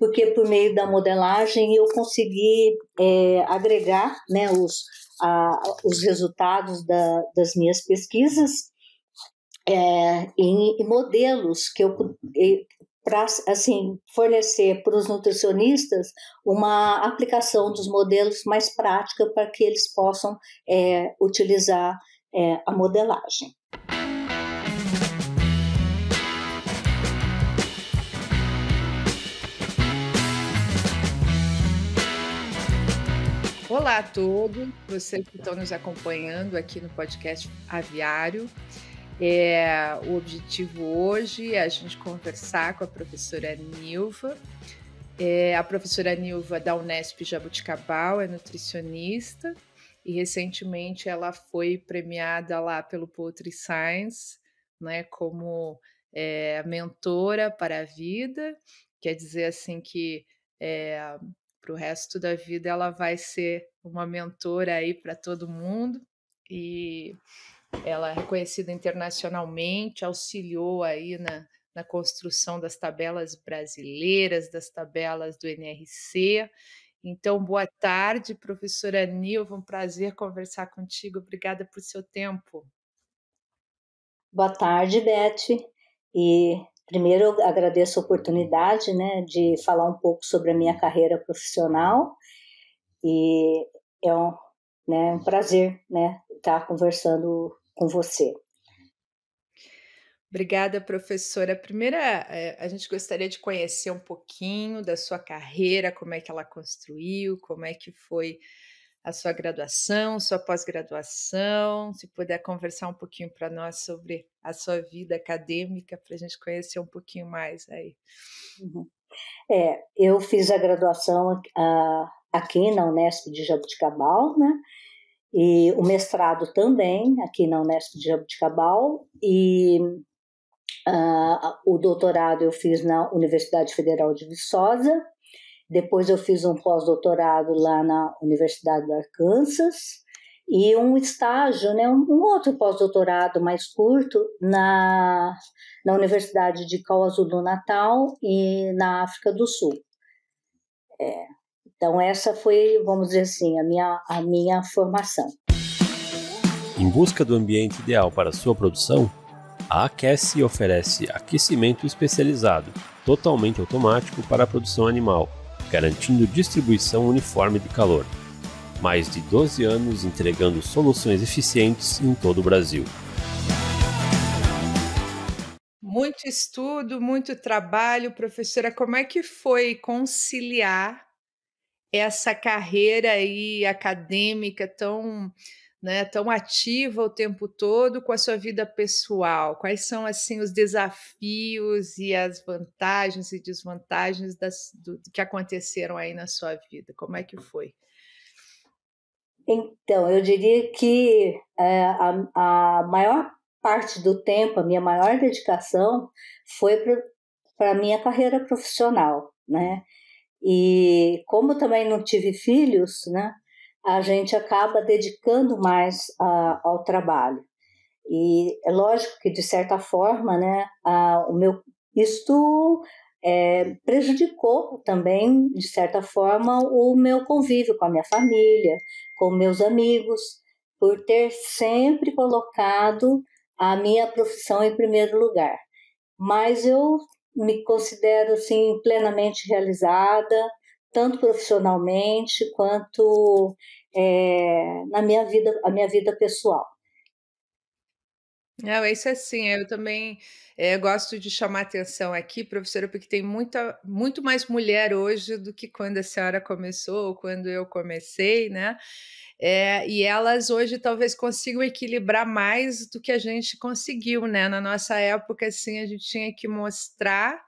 porque por meio da modelagem eu consegui é, agregar né, os, a, os resultados da, das minhas pesquisas é, em, em, modelos que eu para assim fornecer para os nutricionistas uma aplicação dos modelos mais prática para que eles possam é, utilizar é, a modelagem. Olá a todos, vocês que estão nos acompanhando aqui no podcast Aviário. É, o objetivo hoje é a gente conversar com a professora Nilva. É, a professora Nilva da Unesp Jabuticabal é nutricionista e recentemente ela foi premiada lá pelo Poultry Science, né, como é, mentora para a vida. Quer dizer assim que é, para o resto da vida ela vai ser uma mentora aí para todo mundo e ela é reconhecida internacionalmente, auxiliou aí na, na construção das tabelas brasileiras, das tabelas do NRC. Então, boa tarde, professora Nilva, um prazer conversar contigo. Obrigada por seu tempo. Boa tarde, Beth. E Primeiro, eu agradeço a oportunidade né, de falar um pouco sobre a minha carreira profissional e é um, né, é um prazer né, estar tá conversando com você. Obrigada, professora. Primeiro, é, a gente gostaria de conhecer um pouquinho da sua carreira, como é que ela construiu, como é que foi a sua graduação, sua pós-graduação, se puder conversar um pouquinho para nós sobre a sua vida acadêmica, para a gente conhecer um pouquinho mais aí. Uhum. É, eu fiz a graduação aqui na Unesp de Jabuticabal, né? E o mestrado também aqui na Unesp de Jabuticabal e ah, o doutorado eu fiz na Universidade Federal de Viçosa depois eu fiz um pós-doutorado lá na Universidade do Arkansas e um estágio, né, um outro pós-doutorado mais curto na, na Universidade de Kauasu do Natal e na África do Sul. É, então essa foi, vamos dizer assim, a minha, a minha formação. Em busca do ambiente ideal para sua produção, a Aquece oferece aquecimento especializado, totalmente automático para a produção animal garantindo distribuição uniforme de calor. Mais de 12 anos entregando soluções eficientes em todo o Brasil. Muito estudo, muito trabalho, professora. Como é que foi conciliar essa carreira aí acadêmica tão né, tão ativa o tempo todo com a sua vida pessoal? Quais são assim os desafios e as vantagens e desvantagens das, do, que aconteceram aí na sua vida? Como é que foi? Então, eu diria que é, a, a, maior parte do tempo, a minha maior dedicação foi para a minha carreira profissional, né? E como também não tive filhos, né? a gente acaba dedicando mais a, ao trabalho. E é lógico que, de certa forma, né, a, o meu, isto é, prejudicou também, de certa forma, o meu convívio com a minha família, com meus amigos, por ter sempre colocado a minha profissão em primeiro lugar. Mas eu me considero assim plenamente realizada, tanto profissionalmente quanto é, na minha vida, a minha vida pessoal. Não, isso é sim. Eu também é, gosto de chamar atenção aqui, professora, porque tem muita, muito mais mulher hoje do que quando a senhora começou ou quando eu comecei, né? É, e elas hoje talvez consigam equilibrar mais do que a gente conseguiu, né? Na nossa época, assim, a gente tinha que mostrar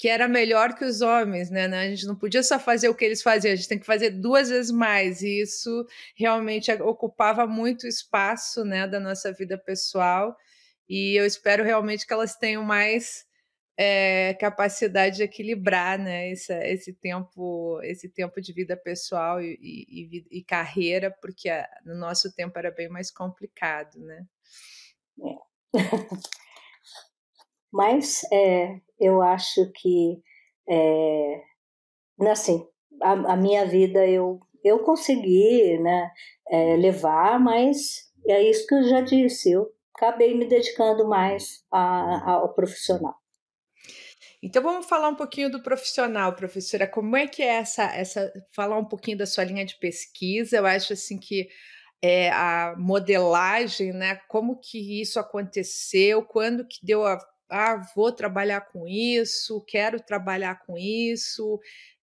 que era melhor que os homens, né? né? A gente não podia só fazer o que eles faziam, a gente tem que fazer duas vezes mais. E isso realmente ocupava muito espaço, né, da nossa vida pessoal. E eu espero realmente que elas tenham mais é, capacidade de equilibrar, né, esse, esse, tempo, esse tempo de vida pessoal e, e, e carreira, porque a, no nosso tempo era bem mais complicado, né? É. Mas é, eu acho que, é, assim, a, a, minha vida eu, eu consegui né, é, levar, mas é isso que eu já disse, eu acabei me dedicando mais a, a, ao profissional. Então vamos falar um pouquinho do profissional, professora. Como é que é essa, essa falar um pouquinho da sua linha de pesquisa? Eu acho assim que é, a modelagem, né? Como que isso aconteceu? Quando que deu a ah, vou trabalhar com isso, quero trabalhar com isso.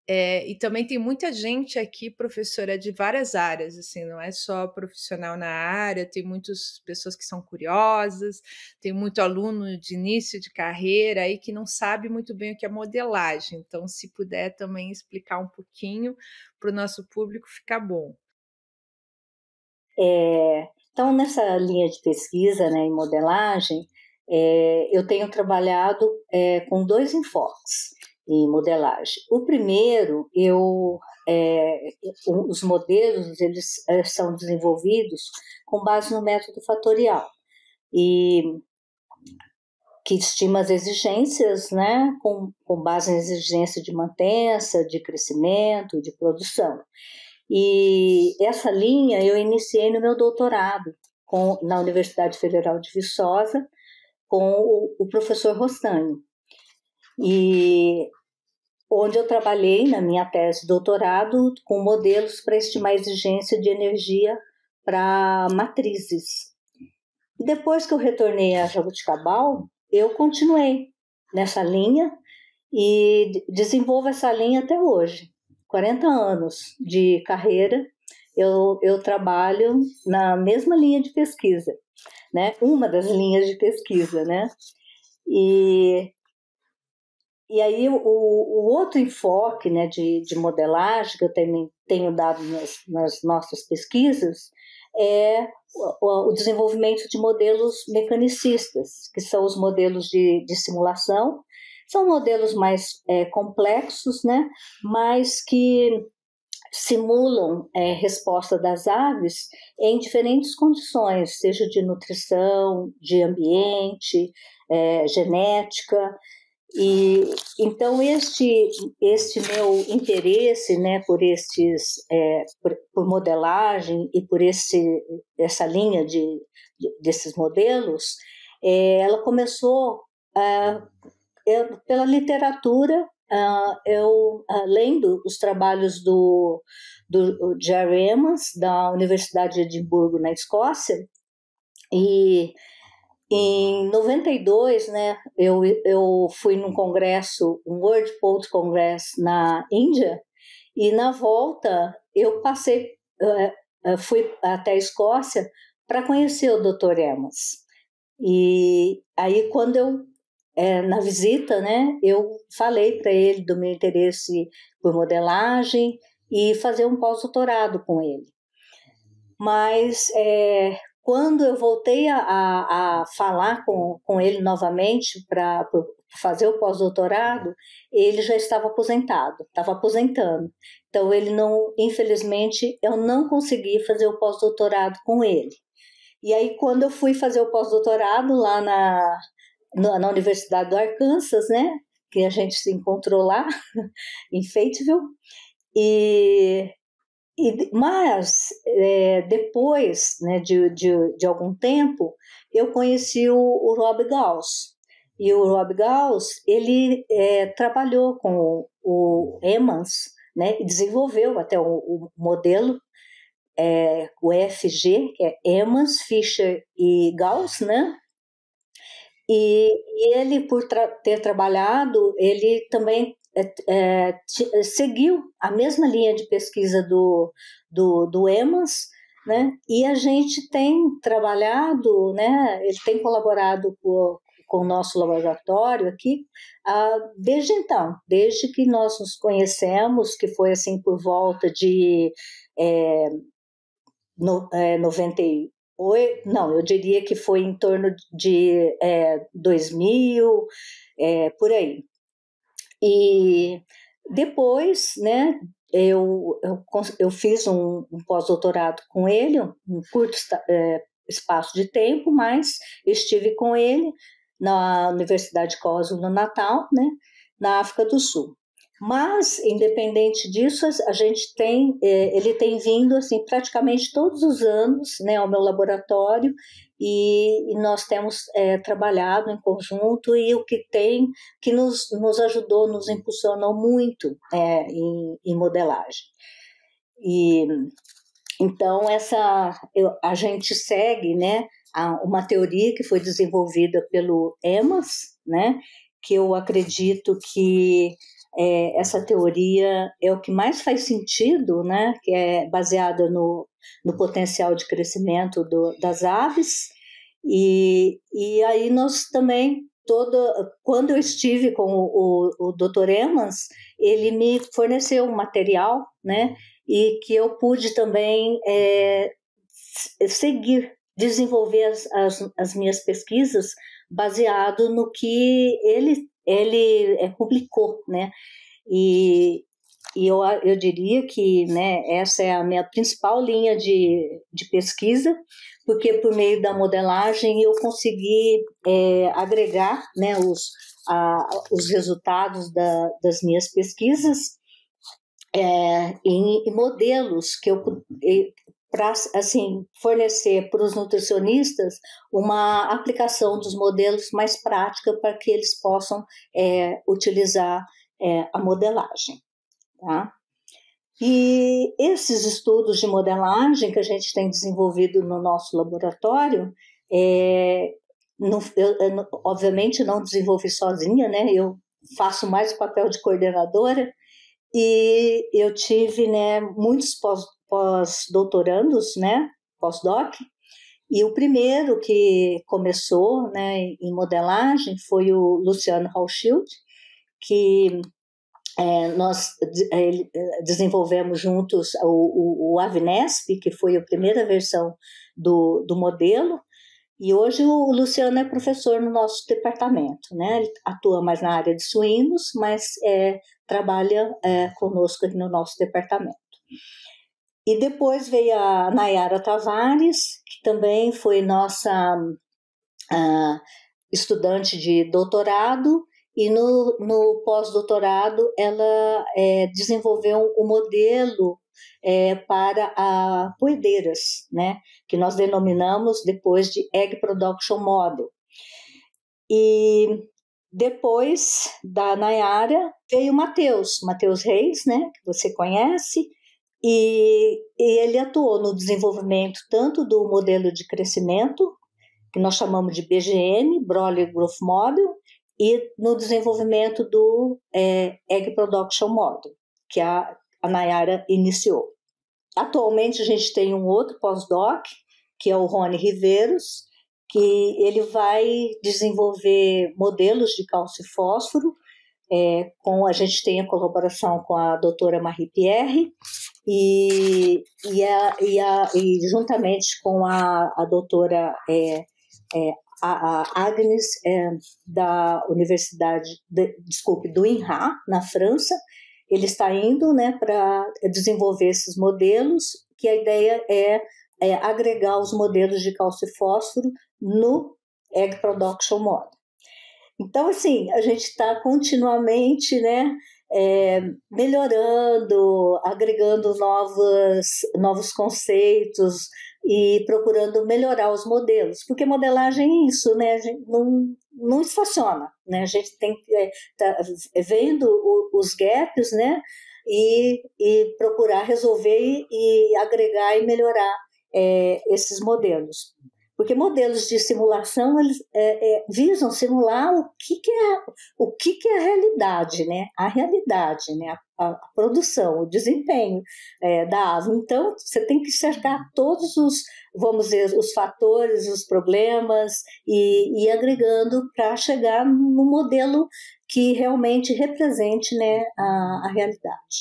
É, e também tem muita gente aqui, professora, de várias áreas, assim, não é só profissional na área, tem muitas pessoas que são curiosas, tem muito aluno de início de carreira aí que não sabe muito bem o que é modelagem. Então, se puder também explicar um pouquinho para o nosso público, fica bom. É, então, nessa linha de pesquisa né, em modelagem, é, eu tenho trabalhado é, com dois enfoques em modelagem. O primeiro, eu, é, os modelos eles é, são desenvolvidos com base no método fatorial e que estima as exigências, né, com, com base na exigência de mantença, de crescimento, de produção. E essa linha eu iniciei no meu doutorado com, na Universidade Federal de Viçosa, com o, professor Rostani. E onde eu trabalhei na minha tese de doutorado com modelos para estimar a exigência de energia para matrizes. E depois que eu retornei a Jabuticabal, eu continuei nessa linha e desenvolvo essa linha até hoje. 40 anos de carreira, eu, eu trabalho na mesma linha de pesquisa né? Uma das linhas de pesquisa, né? E, e aí o, o outro enfoque né, de, de modelagem que eu também tenho dado nas, nas nossas pesquisas é o, o, desenvolvimento de modelos mecanicistas, que são os modelos de, de simulação. São modelos mais é, complexos, né? mas que simulam é, resposta das aves em diferentes condições, seja de nutrição, de ambiente, é, genética. E então este este meu interesse, né, por estes é, por, por, modelagem e por esse essa linha de, de desses modelos, é, ela começou ah, é, pela literatura Uh, eu uh, lendo os trabalhos do, do Jerry Emmons, da Universidade de Edimburgo, na Escócia, e em 92, né, eu, eu fui num congresso, um World Poet Congress na Índia, e na volta eu passei, uh, fui até a Escócia para conhecer o Dr. Emmons. E aí, quando eu é, na visita, né, eu falei para ele do meu interesse por modelagem e fazer um pós-doutorado com ele. Mas é, quando eu voltei a, a, a falar com, com ele novamente para fazer o pós-doutorado, ele já estava aposentado, estava aposentando. Então ele não, infelizmente, eu não consegui fazer o pós-doutorado com ele. E aí quando eu fui fazer o pós-doutorado lá na na Universidade do Arkansas, né? Que a gente se encontrou lá, em Fayetteville. E, e, mas, é, depois né, de, de, de, algum tempo, eu conheci o, o Rob Gauss. E o Rob Gauss, ele é, trabalhou com o, o Emmons, né? E desenvolveu até o, o modelo é, o FG, que é Emmons, Fischer e Gauss, né? E, e ele, por tra ter trabalhado, ele também é, é, é, seguiu a mesma linha de pesquisa do, do, do EMAS, né? E a gente tem trabalhado, né? Ele tem colaborado com, com o nosso laboratório aqui ah, desde então, desde que nós nos conhecemos, que foi assim por volta de é, no, é, 90, Oi, não, eu diria que foi em torno de é, 2000, é, por aí. E depois, né, eu, eu, eu fiz um, um pós-doutorado com ele, um curto é, espaço de tempo, mas estive com ele na Universidade de Cosmo no Natal, né, na África do Sul. Mas, independente disso, a gente tem, é, ele tem vindo assim praticamente todos os anos né, ao meu laboratório e, nós temos é, trabalhado em conjunto e o que tem, que nos, nos ajudou, nos impulsionou muito é, em, em modelagem. E, então, essa, eu, a gente segue né, a, uma teoria que foi desenvolvida pelo EMAS, né, que eu acredito que é, essa teoria é o que mais faz sentido, né? que é baseada no, no potencial de crescimento do, das aves. E, e aí nós também, todo, quando eu estive com o, o, o Dr. Emmons, ele me forneceu um material né? e que eu pude também é, seguir, desenvolver as, as, as minhas pesquisas baseado no que ele ele é, publicou, né? E, e eu, eu diria que né, essa é a minha principal linha de, de pesquisa, porque por meio da modelagem eu consegui é, agregar né, os, a, os resultados da, das minhas pesquisas é, em, em, modelos que eu para assim fornecer para os nutricionistas uma aplicação dos modelos mais prática para que eles possam é, utilizar é, a modelagem. Tá? E esses estudos de modelagem que a gente tem desenvolvido no nosso laboratório, é, no, eu, eu, obviamente não desenvolvi sozinha, né? Eu faço mais o papel de coordenadora e eu tive né, muitos pós-doutorandos, né, pós-doc, e o primeiro que começou né, em modelagem foi o Luciano Rauschild, que é, nós é, é, desenvolvemos juntos o, o, o, Avnesp, que foi a primeira versão do, do modelo, e hoje o Luciano é professor no nosso departamento, né? Ele atua mais na área de suínos, mas é, trabalha é, conosco aqui no nosso departamento. E depois veio a Nayara Tavares, que também foi nossa uh, estudante de doutorado, e no, no pós-doutorado ela é, desenvolveu o um modelo é, para a poedeiras, né, que nós denominamos depois de Egg Production Model. E depois da Nayara veio o Matheus, Matheus Reis, né, que você conhece, e, e ele atuou no desenvolvimento tanto do modelo de crescimento, que nós chamamos de BGM, Broly Growth Model, e no desenvolvimento do é, Egg Production Model, que a, a Nayara iniciou. Atualmente a gente tem um outro pós-doc, que é o Rony Riveiros, que ele vai desenvolver modelos de cálcio e fósforo é, com a gente tem a colaboração com a doutora Marie Pierre e, e, a, e, a, e juntamente com a, a doutora é, é, a, a Agnes é, da Universidade, de, desculpe, do INRA, na França, ele está indo né, para desenvolver esses modelos, que a ideia é, é, agregar os modelos de cálcio e fósforo no Egg Production Model. Então, assim, a gente está continuamente, né? É, melhorando, agregando novas, novos conceitos e procurando melhorar os modelos, porque modelagem é isso, né? A gente não, não estaciona, né? A gente tem que é, tá vendo o, os gaps, né? E, e procurar resolver e, e agregar e melhorar é, esses modelos. Porque modelos de simulação eles é, é, visam simular o que, que é o que, que é a realidade, né? A realidade, né? A, a produção, o desempenho é, da ave. Então, você tem que cercar todos os, vamos dizer, os fatores, os problemas e, e agregando para chegar no modelo que realmente represente, né, a, a realidade.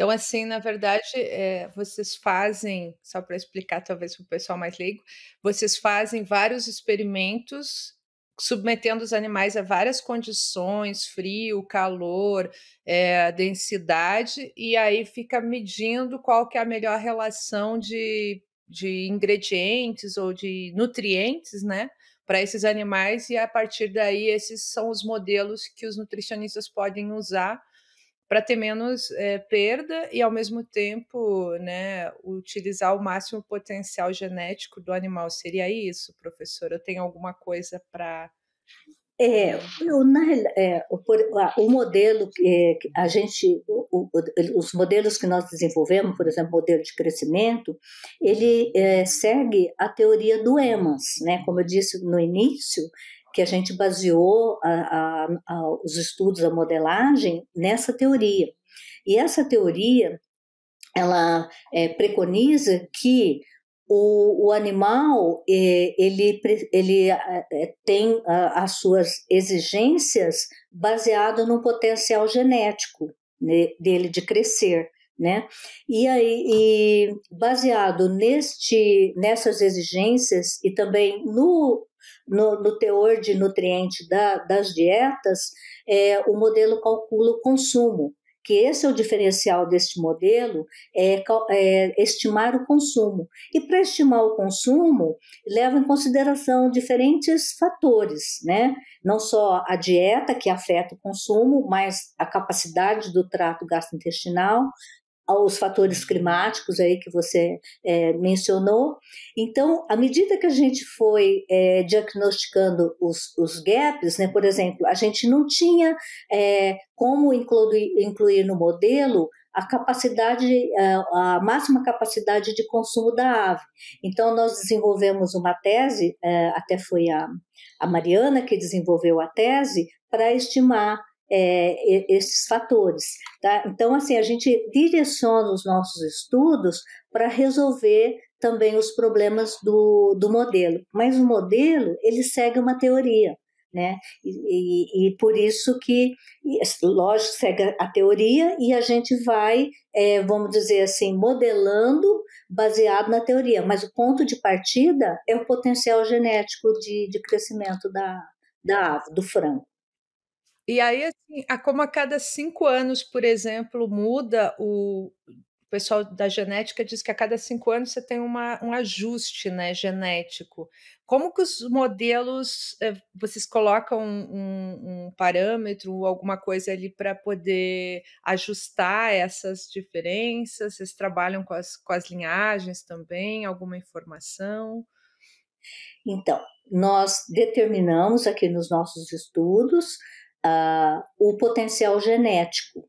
Então, assim, na verdade, é, vocês fazem, só para explicar talvez para o pessoal mais leigo, vocês fazem vários experimentos submetendo os animais a várias condições, frio, calor, é, densidade, e aí fica medindo qual que é a melhor relação de, de ingredientes ou de nutrientes, né? Para esses animais, e a partir daí, esses são os modelos que os nutricionistas podem usar para ter menos é, perda e, ao mesmo tempo, né, utilizar o máximo potencial genético do animal. Seria isso, professora? Eu tenho alguma coisa para. É, eh, eu, na, é, o, o, modelo é, que a gente, o, o, os modelos que nós desenvolvemos, por exemplo, modelo de crescimento, ele é, segue a teoria do EMAS, né? Como eu disse no início, que a gente baseou a, a, a, os estudos a modelagem nessa teoria. E essa teoria ela é, preconiza que o, o animal é, ele, ele é, é tem as suas exigências baseado no potencial genético né, dele de crescer. Né? E aí, e baseado neste, nessas exigências e também no no, no teor de nutriente da, das dietas, é, o modelo calcula o consumo, que esse é o diferencial deste modelo, é, é estimar o consumo. E para estimar o consumo, leva em consideração diferentes fatores, né? Não só a dieta, que afeta o consumo, mas a capacidade do trato gastrointestinal, aos fatores climáticos aí que você é, mencionou. Então, à medida que a gente foi é, diagnosticando os, os, gaps, né, por exemplo, a gente não tinha é, como incluir, incluir no modelo a capacidade, é, a máxima capacidade de consumo da ave. Então, nós desenvolvemos uma tese, é, até foi a, a Mariana que desenvolveu a tese, para estimar é, esses fatores. Tá? Então, assim, a gente direciona os nossos estudos para resolver também os problemas do, do modelo. Mas o modelo, ele segue uma teoria, né? E, e, e por isso que, lógico, segue a teoria e a gente vai, é, vamos dizer assim, modelando baseado na teoria. Mas o ponto de partida é o potencial genético de, de crescimento da, da ave, do frango. E aí, assim, como a cada cinco anos, por exemplo, muda o, o pessoal da genética diz que a cada cinco anos você tem uma, um ajuste né, genético. Como que os modelos, eh, vocês colocam um, um parâmetro, alguma coisa ali para poder ajustar essas diferenças? Vocês trabalham com as, com as linhagens também, alguma informação? Então, nós determinamos aqui nos nossos estudos o potencial genético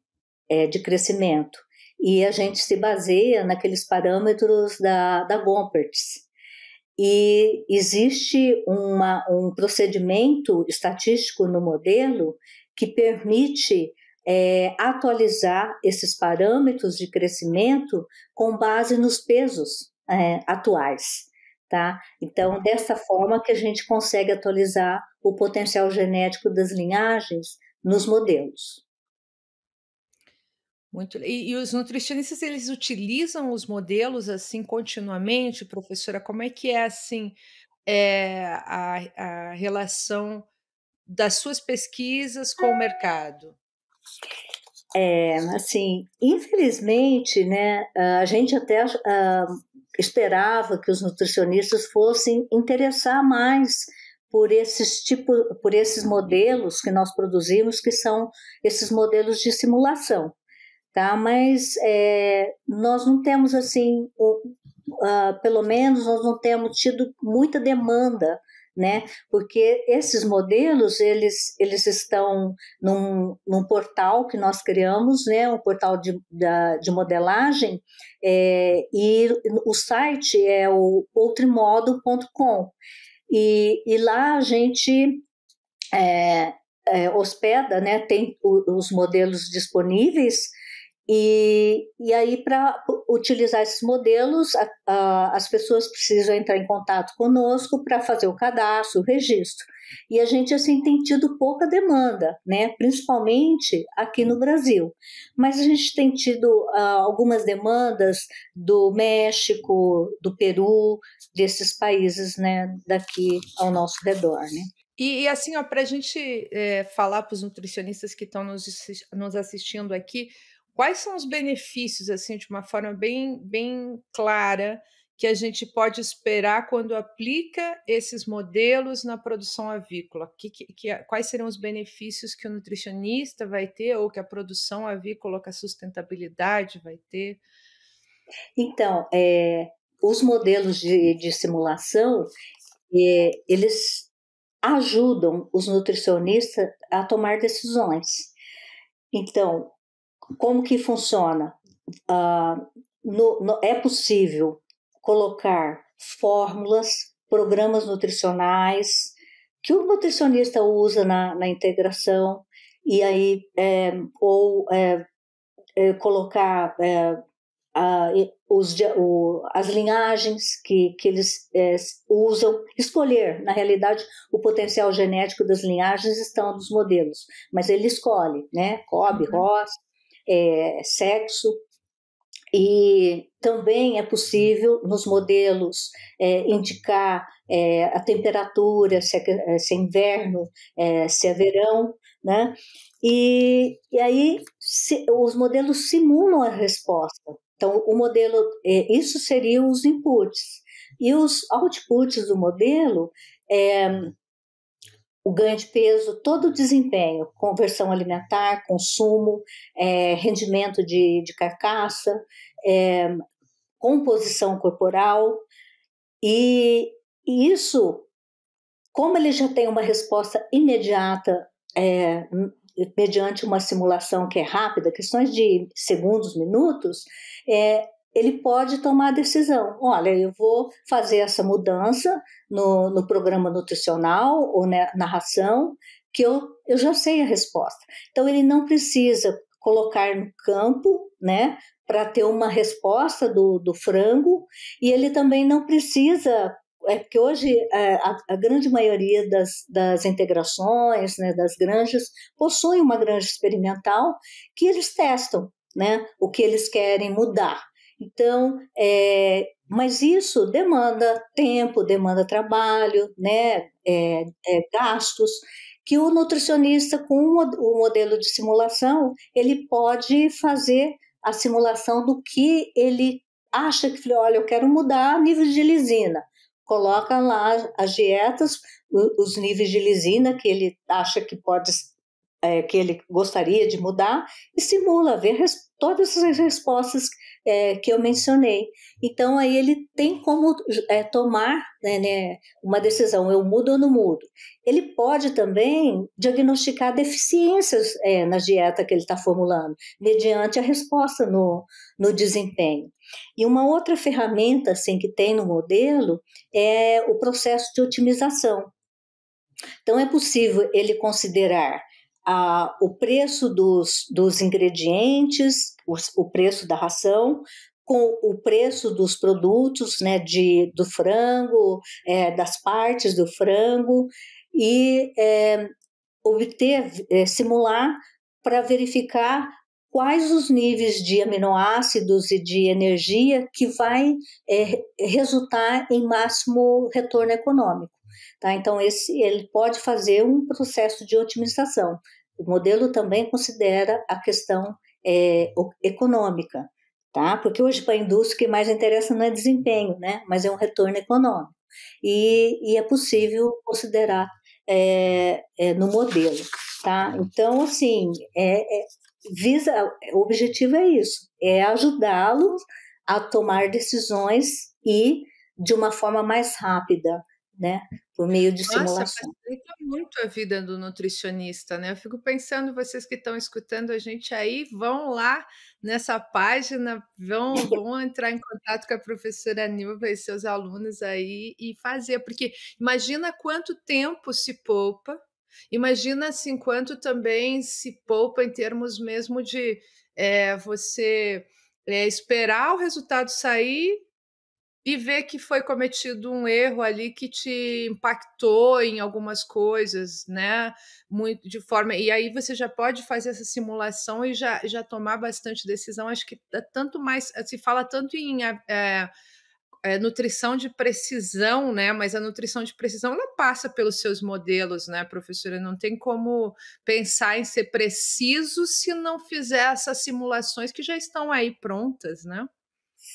é, de crescimento. E a gente se baseia naqueles parâmetros da, da Gompertz. E existe uma, um procedimento estatístico no modelo que permite é, atualizar esses parâmetros de crescimento com base nos pesos é, atuais tá? Então, dessa forma que a gente consegue atualizar o potencial genético das linhagens nos modelos. Muito. E, e, os nutricionistas eles utilizam os modelos assim continuamente, professora. Como é que é assim é, a, a relação das suas pesquisas com o mercado? É, assim, infelizmente, né, a gente até uh, esperava que os nutricionistas fossem interessar mais por esses tipo, por esses modelos que nós produzimos, que são esses modelos de simulação, tá? Mas é, nós não temos assim, o, uh, pelo menos nós não temos tido muita demanda né? Porque esses modelos eles, eles estão num, num portal que nós criamos, né? Um portal de, da, de modelagem é, e o site é o outremodo.com e, e lá a gente é, é, hospeda, né? Tem os modelos disponíveis e, e aí, para utilizar esses modelos, a, a, as pessoas precisam entrar em contato conosco para fazer o cadastro, o registro. E a gente, assim, tem tido pouca demanda, né? principalmente aqui no Brasil. Mas a gente tem tido uh, algumas demandas do México, do Peru, desses países né, daqui ao nosso redor. Né? E, e, assim, para a gente é, falar para os nutricionistas que estão nos, nos assistindo aqui, Quais são os benefícios, assim, de uma forma bem, bem clara, que a gente pode esperar quando aplica esses modelos na produção avícola? Que, que, que, quais serão os benefícios que o nutricionista vai ter ou que a produção avícola, que a sustentabilidade vai ter? Então, é, os modelos de, de simulação, é, eles ajudam os nutricionistas a tomar decisões. Então, como que funciona? Uh, no, no, é possível colocar fórmulas, programas nutricionais que o nutricionista usa na, na integração e aí é, ou é, é, colocar é, a, os, o, as linhagens que, que eles é, usam, escolher, na realidade, o potencial genético das linhagens estão nos modelos, mas ele escolhe, né? Cobb, uhum. Ross, é, sexo. E também é possível, nos modelos, é, indicar é, a temperatura, se é, é se é inverno, é, se é verão, né? E, e aí se, os modelos simulam a resposta. Então, o modelo, é, isso seria os inputs. E os outputs do modelo é, o ganho de peso, todo o desempenho, conversão alimentar, consumo, é, rendimento de, de carcaça, é, composição corporal. E, e, isso, como ele já tem uma resposta imediata é, mediante uma simulação que é rápida, questões de segundos, minutos, é, ele pode tomar a decisão. Olha, eu vou fazer essa mudança no, no programa nutricional ou na, na ração, que eu, eu já sei a resposta. Então, ele não precisa colocar no campo, né, para ter uma resposta do, do frango, e ele também não precisa é porque hoje é, a, a, grande maioria das, das integrações, né, das granjas, possuem uma granja experimental que eles testam né, o que eles querem mudar. Então, é, mas isso demanda tempo, demanda trabalho, né, é, é, gastos, que o nutricionista, com o modelo de simulação, ele pode fazer a simulação do que ele acha que, olha, eu quero mudar níveis de lisina. Coloca lá as dietas, os níveis de lisina que ele acha que pode é, que ele gostaria de mudar, estimula simula ver todas as respostas é, que eu mencionei. Então, aí ele tem como é, tomar né, né, uma decisão: eu mudo ou não mudo. Ele pode também diagnosticar deficiências é, na dieta que ele está formulando, mediante a resposta no, no desempenho. E uma outra ferramenta assim, que tem no modelo é o processo de otimização. Então, é possível ele considerar ah, o preço dos, dos ingredientes, o, o preço da ração, com o preço dos produtos, né, de, do frango, é, das partes do frango, e é, obter, é, simular para verificar quais os níveis de aminoácidos e de energia que vai é, resultar em máximo retorno econômico. Tá? Então, esse, ele pode fazer um processo de otimização. O modelo também considera a questão é, econômica, tá? porque hoje para a indústria o que mais interessa não é desempenho, né? mas é um retorno econômico. E, e é possível considerar é, é, no modelo. Tá? Então, assim, é, é visa, o objetivo é isso, é ajudá-los a tomar decisões e de uma forma mais rápida, né? Por meio de Nossa, simulação. facilita muito a vida do nutricionista, né? Eu fico pensando, vocês que estão escutando a gente aí, vão lá nessa página, vão, vão entrar em contato com a professora Nilva e seus alunos aí e fazer, porque imagina quanto tempo se poupa, imagina assim, quanto também se poupa em termos mesmo de é, você é, esperar o resultado sair e ver que foi cometido um erro ali que te impactou em algumas coisas, né? Muito de forma e aí você já pode fazer essa simulação e já, já tomar bastante decisão. Acho que é tanto mais eh, se fala tanto em é, é, nutrição de precisão, né? Mas a nutrição de precisão ela passa pelos seus modelos, né, professora? Não tem como pensar em ser preciso se não fizer essas simulações que já estão aí prontas, né?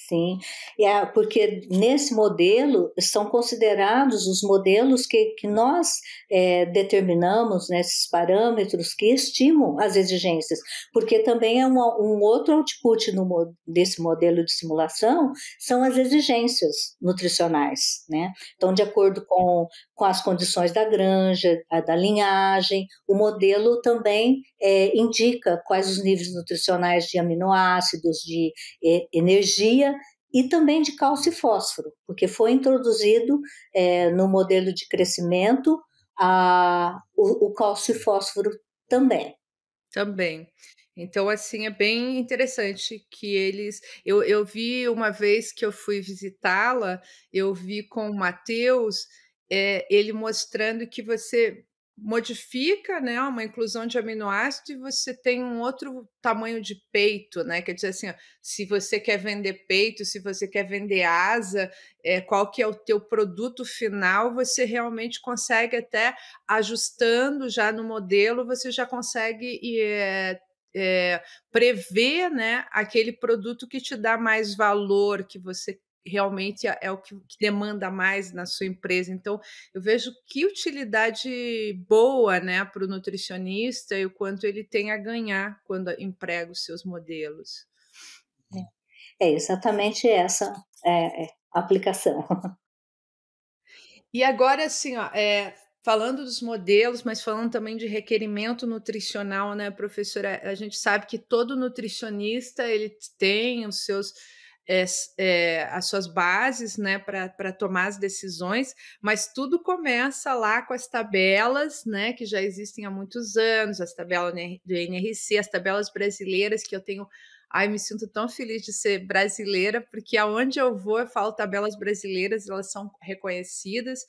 Sim, é porque nesse modelo são considerados os modelos que, que nós é, determinamos, né, esses parâmetros que estimam as exigências, porque também é um, um outro output no, desse modelo de simulação são as exigências nutricionais, né? Então, de acordo com, com as condições da granja, da linhagem. O modelo também é, indica quais os níveis nutricionais de aminoácidos, de é, energia e também de cálcio e fósforo, porque foi introduzido é, no modelo de crescimento a, o, o cálcio e fósforo também. Também. Então, assim, é bem interessante que eles. Eu, eu vi uma vez que eu fui visitá-la, eu vi com o Matheus é ele mostrando que você modifica né, uma inclusão de aminoácido e você tem um outro tamanho de peito, né? Quer dizer assim, ó, se você quer vender peito, se você quer vender asa, é, qual que é o teu produto final, você realmente consegue até ajustando já no modelo, você já consegue é, é, prever né, aquele produto que te dá mais valor, que você realmente é, é o que, demanda mais na sua empresa. Então, eu vejo que utilidade boa né, para o nutricionista e o quanto ele tem a ganhar quando emprega os seus modelos. É, é exatamente essa é, é aplicação. E agora, assim, ó, é, falando dos modelos, mas falando também de requerimento nutricional, né, professora? A gente sabe que todo nutricionista ele tem os seus é, as suas bases né, para tomar as decisões, mas tudo começa lá com as tabelas né, que já existem há muitos anos, as tabelas do NRC, as tabelas brasileiras que eu tenho. Ai, me sinto tão feliz de ser brasileira, porque aonde eu vou eu falo tabelas brasileiras, elas são reconhecidas.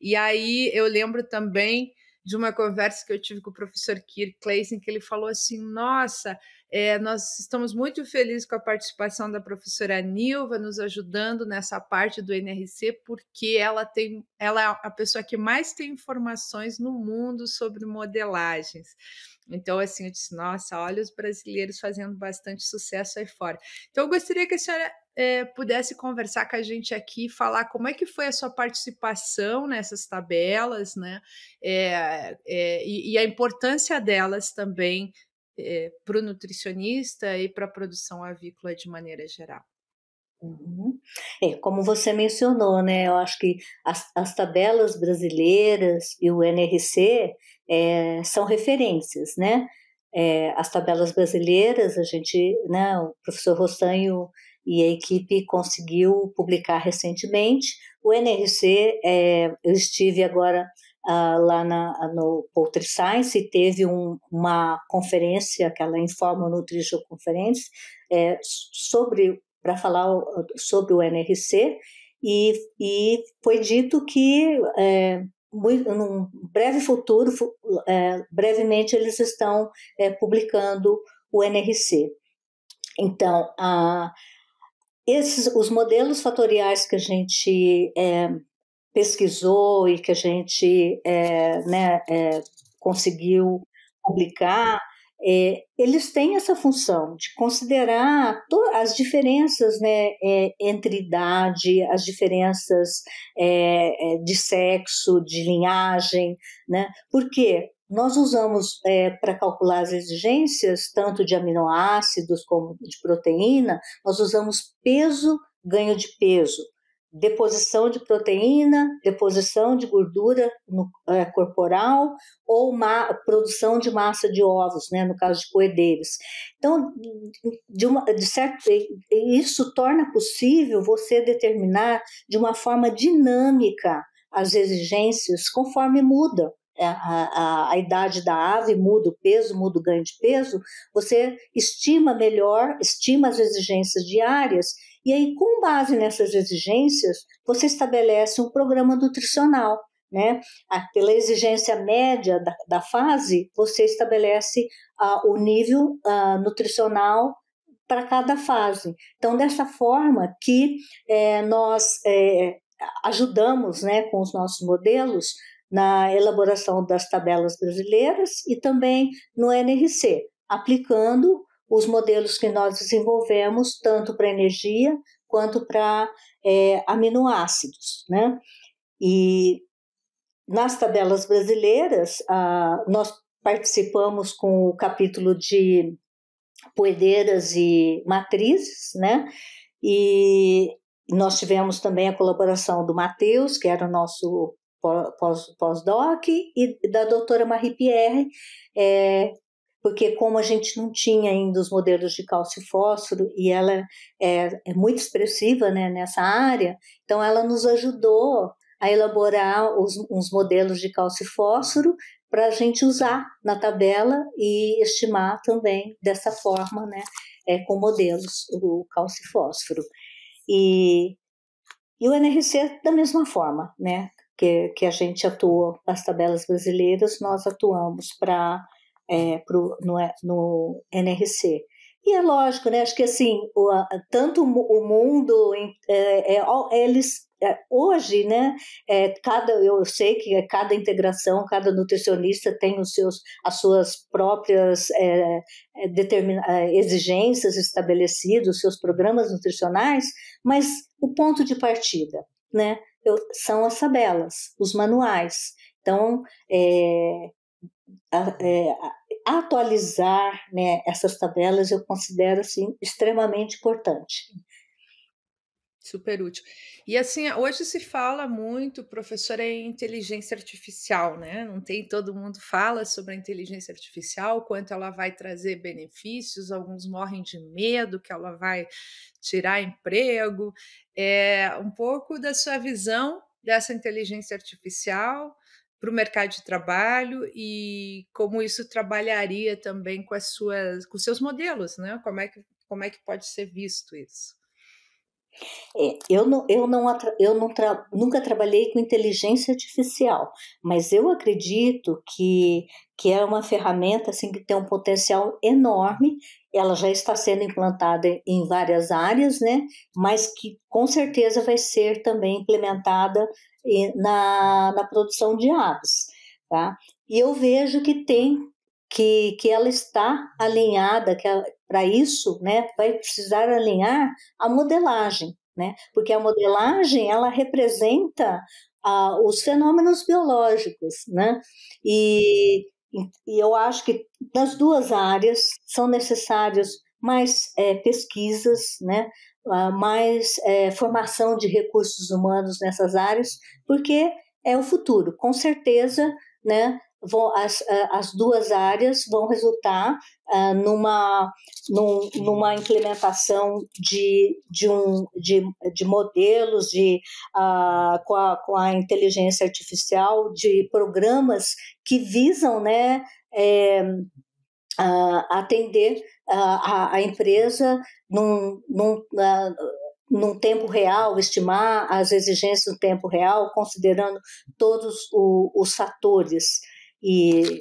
E aí eu lembro também de uma conversa que eu tive com o professor Kirk Clayson, que ele falou assim: nossa, é, nós estamos muito felizes com a participação da professora Nilva nos ajudando nessa parte do NRC, porque ela tem, ela é a pessoa que mais tem informações no mundo sobre modelagens. Então, assim, eu disse, nossa, olha os brasileiros fazendo bastante sucesso aí fora. Então, eu gostaria que a senhora é, pudesse conversar com a gente aqui e falar como é que foi a sua participação nessas tabelas, né? É, é, e, e, a importância delas também é, eh, para o nutricionista e para a produção avícola de maneira geral. Uhum. É, como você mencionou, né? Eu acho que as, as tabelas brasileiras e o NRC é, eh, são referências, né? É, as tabelas brasileiras, a gente, né, o professor Rostanho e a equipe conseguiu publicar recentemente. O NRC, é, eu estive agora uh, lá na, no Poultry Science, teve um, uma conferência, aquela Informa Nutrition Conference, é, sobre para falar sobre o NRC, e, e foi dito que é, muito, num breve futuro, é, brevemente, eles estão é, publicando o NRC. Então, a, esses, os modelos fatoriais que a gente é, pesquisou e que a gente é, né, é, conseguiu publicar, é, eles têm essa função de considerar as diferenças né, é, entre idade, as diferenças é, é de sexo, de linhagem, né? porque nós usamos é, para calcular as exigências, tanto de aminoácidos como de proteína, nós usamos peso, ganho de peso deposição de proteína, deposição de gordura no, é, corporal ou ma, produção de massa de ovos, né, no caso de coedeiros. Então, de uma, de certo, isso torna possível você determinar de uma forma dinâmica as exigências conforme muda é, a, a, a, idade da ave muda o peso, muda o ganho de peso, você estima melhor, estima as exigências diárias e aí, com base nessas exigências, você estabelece um programa nutricional. Né? Pela exigência média da, da fase, você estabelece o nível nutricional para cada fase. Então, dessa forma que é, nós é, ajudamos né, com os nossos modelos na elaboração das tabelas brasileiras e também no NRC, aplicando os modelos que nós desenvolvemos, tanto para energia quanto para é, aminoácidos. Né? E nas tabelas brasileiras, ah, nós participamos com o capítulo de poedeiras e matrizes, né? E nós tivemos também a colaboração do Matheus, que era o nosso pós-doc, e da doutora Marie Pierre, é, porque como a gente não tinha ainda os modelos de cálcio e fósforo e ela é, é muito expressiva né, nessa área, então ela nos ajudou a elaborar os, uns modelos de cálcio e fósforo para a gente usar na tabela e estimar também dessa forma, né, é, com modelos o cálcio e fósforo. E, e o NRC é da mesma forma, né, que, que a gente atua nas tabelas brasileiras, nós atuamos para é, pro, no, é, no NRC. E é lógico, né? Acho que assim, o, tanto o mundo, é, é, eles é, hoje, né? É, cada, eu sei que é cada integração, cada nutricionista tem os seus, as suas próprias é, exigências estabelecidas, seus programas nutricionais, mas o ponto de partida, né? Eu, são as tabelas, os manuais. Então, é, é, atualizar né, essas tabelas eu considero assim, extremamente importante. Super útil. E assim, hoje se fala muito, professora, em inteligência artificial, né? Não tem todo mundo fala sobre a inteligência artificial, quanto ela vai trazer benefícios, alguns morrem de medo que ela vai tirar emprego. É um pouco da sua visão dessa inteligência artificial, para o mercado de trabalho e como isso trabalharia também com as suas, com seus modelos, né? Como é que como é que pode ser visto isso? É, eu não, eu não, eu não tra, nunca trabalhei com inteligência artificial, mas eu acredito que, que é uma ferramenta assim, que tem um potencial enorme. Ela já está sendo implantada em várias áreas, né? mas que com certeza vai ser também implementada na, na produção de aves. Tá? E eu vejo que tem, que, que ela está alinhada, que para isso né, vai precisar alinhar a modelagem, né? porque a modelagem ela representa ah, os fenômenos biológicos. Né? E, e eu acho que nas duas áreas são necessárias mais é, pesquisas, né? Ah, mais é, formação de recursos humanos nessas áreas, porque é o futuro. Com certeza, né, vão, as, as duas áreas vão resultar uh, numa, num, numa implementação de, de, um, de, de modelos de, uh, com, a, com a inteligência artificial, de programas que visam né, é, uh, atender a, a, empresa num, num num tempo real, estimar as exigências no tempo real, considerando todos o, os fatores. E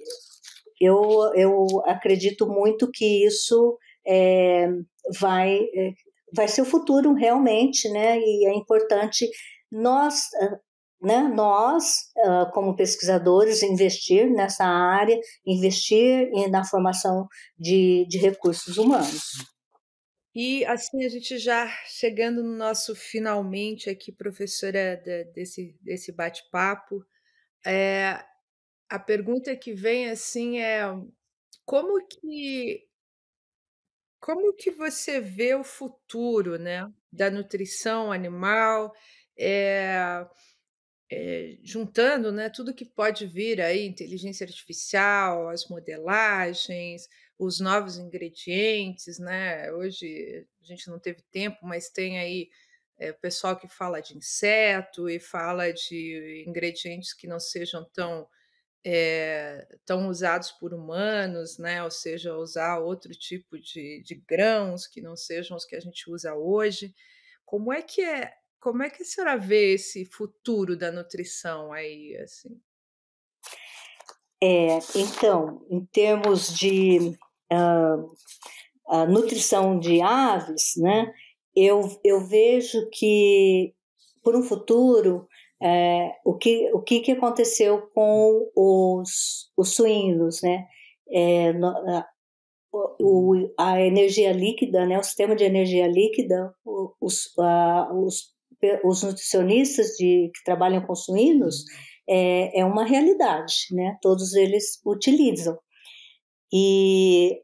eu, eu acredito muito que isso é, vai, é, vai ser o futuro realmente, né? E é importante nós né, nós, como pesquisadores, investir nessa área, investir na formação de, de recursos humanos. E assim a gente já chegando no nosso finalmente aqui, professora, desse, desse bate-papo, é, a pergunta que vem assim é como que como que você vê o futuro né, da nutrição animal? É, é, juntando né, tudo que pode vir aí, inteligência artificial, as modelagens, os novos ingredientes, né? Hoje a gente não teve tempo, mas tem aí é, o pessoal que fala de inseto e fala de ingredientes que não sejam tão, é, tão usados por humanos, né? Ou seja, usar outro tipo de, de grãos que não sejam os que a gente usa hoje. Como é que é como é que a senhora vê esse futuro da nutrição aí, assim? É, então, em termos de uh, nutrição de aves, né, eu, eu vejo que, por um futuro, é, o, que, o que, que aconteceu com os, os suínos, né? É, no, a, ah, o, a energia líquida, né? O sistema de energia líquida, os, a, ah, os os nutricionistas de, que trabalham com suínos é, é uma realidade, né? Todos eles utilizam. E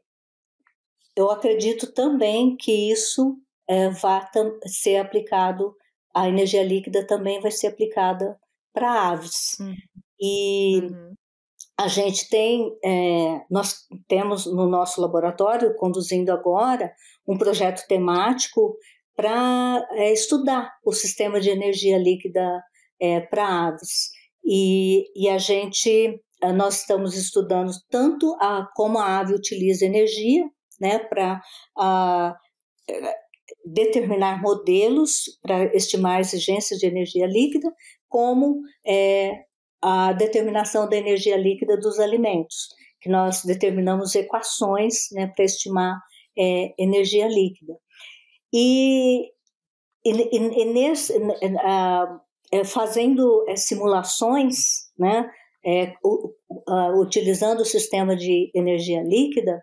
eu acredito também que isso é, vai ser aplicado, a energia líquida também vai ser aplicada para aves. Uhum. E uhum. a gente tem, é, nós temos no nosso laboratório, conduzindo agora, um projeto temático para é, eh, estudar o sistema de energia líquida é, eh, para aves. E, e a gente, eh, nós estamos estudando tanto a, como a ave utiliza energia, né, para determinar modelos para estimar exigências de energia líquida, como é, a determinação da energia líquida dos alimentos, que nós determinamos equações né, para estimar é, energia líquida. E, e, e nesse, uh, fazendo é, simulações, né, uh, utilizando o sistema de energia líquida,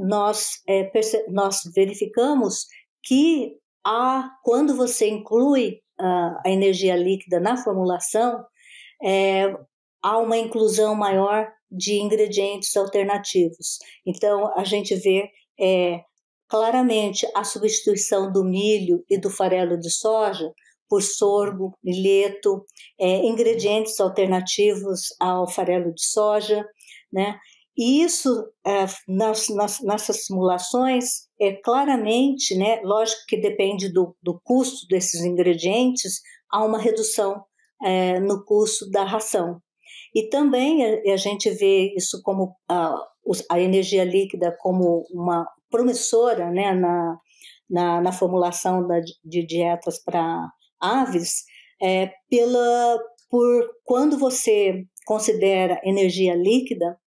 nós, nós verificamos que há quando você inclui uh, a energia líquida na formulação, há uma inclusão maior de ingredientes alternativos. Então, a gente vê Claramente, a substituição do milho e do farelo de soja por sorgo, milheto, é, ingredientes alternativos ao farelo de soja, né? E isso, é, nas, nas, nessas simulações, é claramente, né? Lógico que depende do, do custo desses ingredientes, há uma redução é, no custo da ração. E também a, é, a gente vê isso como a, a energia líquida como uma, promissora né, na, na, na formulação da, de dietas para aves é, pela por quando você considera energia líquida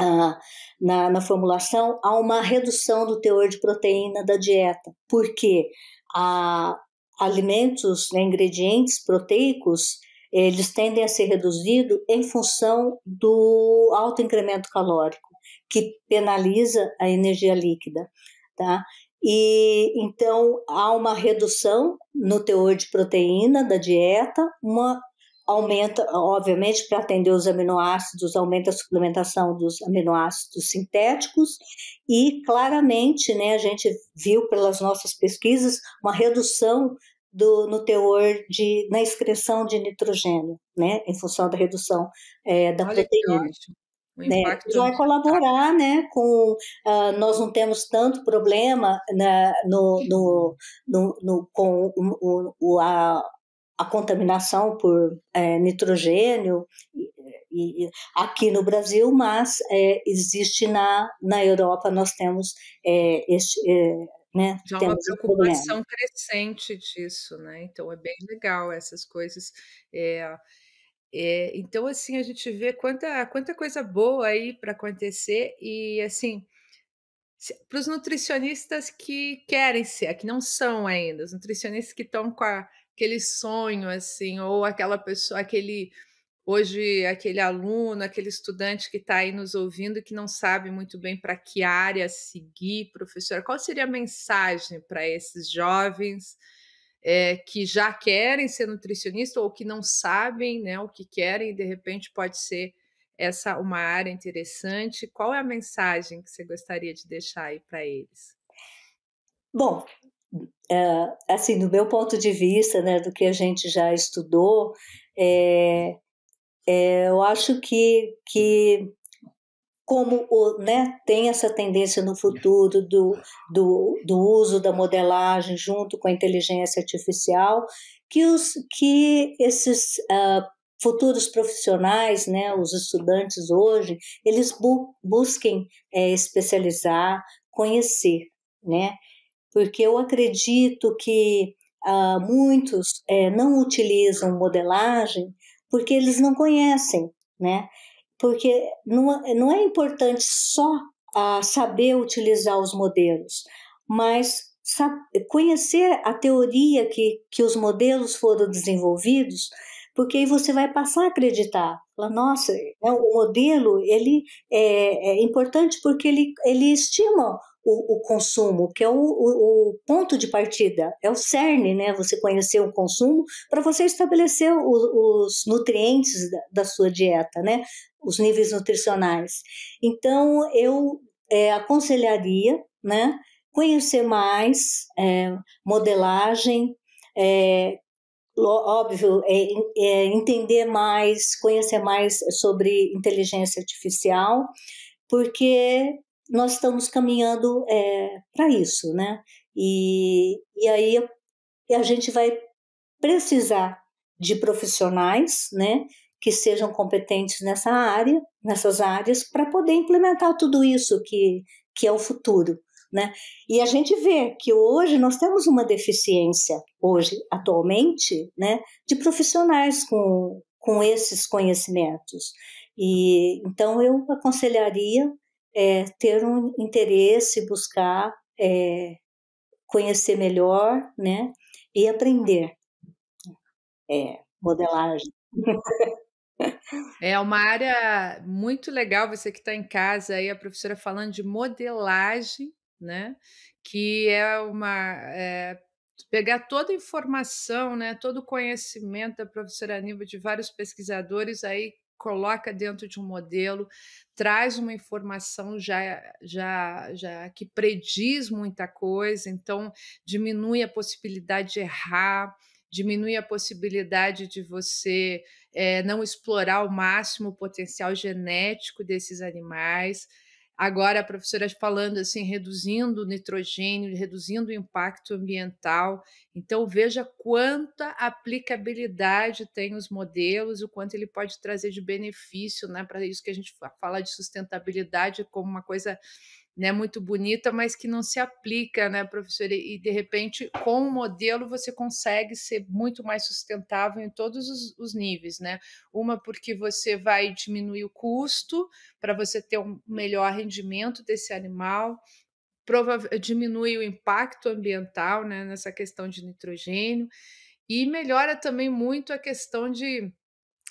ah, na, na formulação há uma redução do teor de proteína da dieta porque a alimentos né, ingredientes proteicos eles tendem a ser reduzidos em função do alto incremento calórico que penaliza a energia líquida, tá? E então há uma redução no teor de proteína da dieta, uma aumenta, obviamente, para atender os aminoácidos, aumenta a suplementação dos aminoácidos sintéticos e claramente, né, a gente viu pelas nossas pesquisas uma redução do, no teor de na excreção de nitrogênio, né, em função da redução é, da Olha proteína né? Vai é colaborar, né? Com uh, nós não temos tanto problema né, no, no, no, no com o, o, a, a contaminação por é, nitrogênio e, e, aqui no Brasil, mas é, existe na, na Europa, nós temos é, este, é, né? Já uma preocupação crescente disso, né? Então é bem legal essas coisas. É, é, então, assim, a gente vê quanta, quanta coisa boa aí para acontecer e, assim, para os nutricionistas que querem ser, que não são ainda, os nutricionistas que estão com a, aquele sonho, assim, ou aquela pessoa, aquele, hoje, aquele aluno, aquele estudante que está aí nos ouvindo que não sabe muito bem para que área seguir, professora, qual seria a mensagem para esses jovens é, que já querem ser nutricionista ou que não sabem né, o que querem e de repente pode ser essa uma área interessante. Qual é a mensagem que você gostaria de deixar aí para eles? Bom, é, assim, do meu ponto de vista, né, do que a gente já estudou, é, é, eu acho que, que como o, né, tem essa tendência no futuro do, do, do, uso da modelagem junto com a inteligência artificial, que, os, que esses uh, futuros profissionais, né, os estudantes hoje, eles bu busquem é, especializar, conhecer, né? Porque eu acredito que uh, muitos é, não utilizam modelagem porque eles não conhecem, né? porque não, é, não é importante só a saber utilizar os modelos, mas conhecer a teoria que, que os modelos foram desenvolvidos, porque aí você vai passar a acreditar. Nossa, é, o modelo ele é, é importante porque ele, ele estima o, o consumo, que é o, o, o, ponto de partida, é o cerne, né? Você conhecer o consumo para você estabelecer os, os nutrientes da, da, sua dieta, né? Os níveis nutricionais. Então, eu é, aconselharia, né? Conhecer mais é, modelagem, é, óbvio, é, é, entender mais, conhecer mais sobre inteligência artificial, porque nós estamos caminhando é, para isso, né? E, e aí a gente vai precisar de profissionais, né? Que sejam competentes nessa área, nessas áreas, para poder implementar tudo isso que, que é o futuro. Né? E a gente vê que hoje nós temos uma deficiência, hoje, atualmente, né, de profissionais com, com esses conhecimentos. E então eu aconselharia é, ter um interesse, buscar é, conhecer melhor, né? E aprender é, modelagem. É uma área muito legal, você que está em casa aí, a professora falando de modelagem, né? Que é uma. É, pegar toda a informação, né, todo o conhecimento da professora Aníbal, de vários pesquisadores aí coloca dentro de um modelo, traz uma informação já, já, já que prediz muita coisa, então diminui a possibilidade de errar, diminui a possibilidade de você é, não explorar o máximo o potencial genético desses animais. Agora, a professora falando assim, reduzindo o nitrogênio, reduzindo o impacto ambiental. Então, veja quanta aplicabilidade tem os modelos, o quanto ele pode trazer de benefício, né? Para isso que a gente fala de sustentabilidade como uma coisa né, muito bonita, mas que não se aplica, né, professora? E de repente, com o modelo, você consegue ser muito mais sustentável em todos os, os níveis, né? Uma porque você vai diminuir o custo para você ter um melhor rendimento desse animal, diminui o impacto ambiental né, nessa questão de nitrogênio e melhora também muito a questão de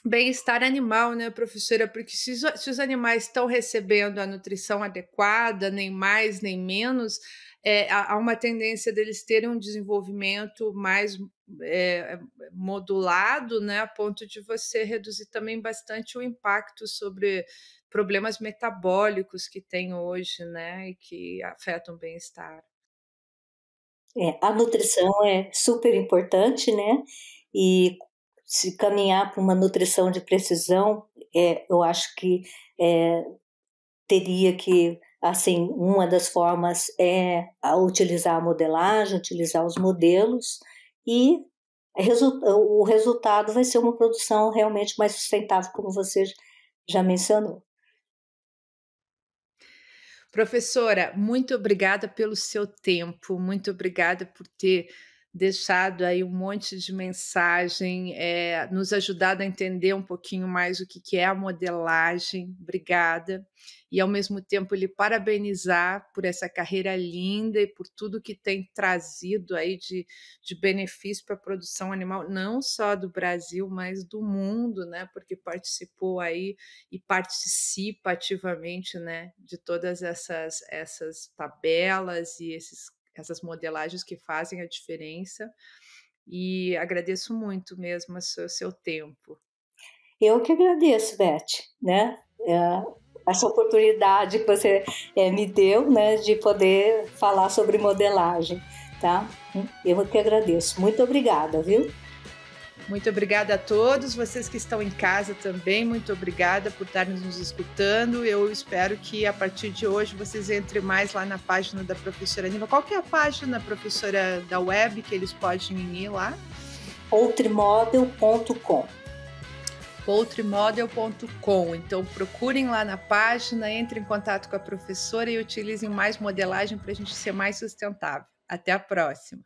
bem-estar animal, né, professora? Porque se, se os animais estão recebendo a nutrição adequada, nem mais nem menos, é, há uma tendência deles terem um desenvolvimento mais é, modulado, né, a ponto de você reduzir também bastante o impacto sobre problemas metabólicos que tem hoje, né, e que afetam o bem-estar. É, a nutrição é super importante, né? E se caminhar para uma nutrição de precisão, é, eu acho que é, teria que, assim, uma das formas é a utilizar a modelagem, utilizar os modelos e o resultado vai ser uma produção realmente mais sustentável, como você já mencionou. Professora, muito obrigada pelo seu tempo, muito obrigada por ter deixado aí um monte de mensagem, é, nos ajudado a entender um pouquinho mais o que, que é a modelagem. Obrigada. E ao mesmo tempo lhe parabenizar por essa carreira linda e por tudo que tem trazido aí de, de benefício para a produção animal, não só do Brasil, mas do mundo, né? Porque participou aí e participa ativamente, né, de todas essas essas tabelas e esses essas modelagens que fazem a diferença. E agradeço muito mesmo o seu, seu tempo. Eu que agradeço, Beth, né? É essa oportunidade que você é, me deu, né, de poder falar sobre modelagem, tá? Eu que agradeço. Muito obrigada, viu? Muito obrigada a todos, vocês que estão em casa também, muito obrigada por estarem nos escutando. Eu espero que a partir de hoje vocês entrem mais lá na página da professora Niva. Qual que é a página, professora, da web que eles podem ir lá? Outremodel.com. Outremodel.com. Então procurem lá na página, entrem em contato com a professora e utilizem mais modelagem para a gente ser mais sustentável. Até a próxima!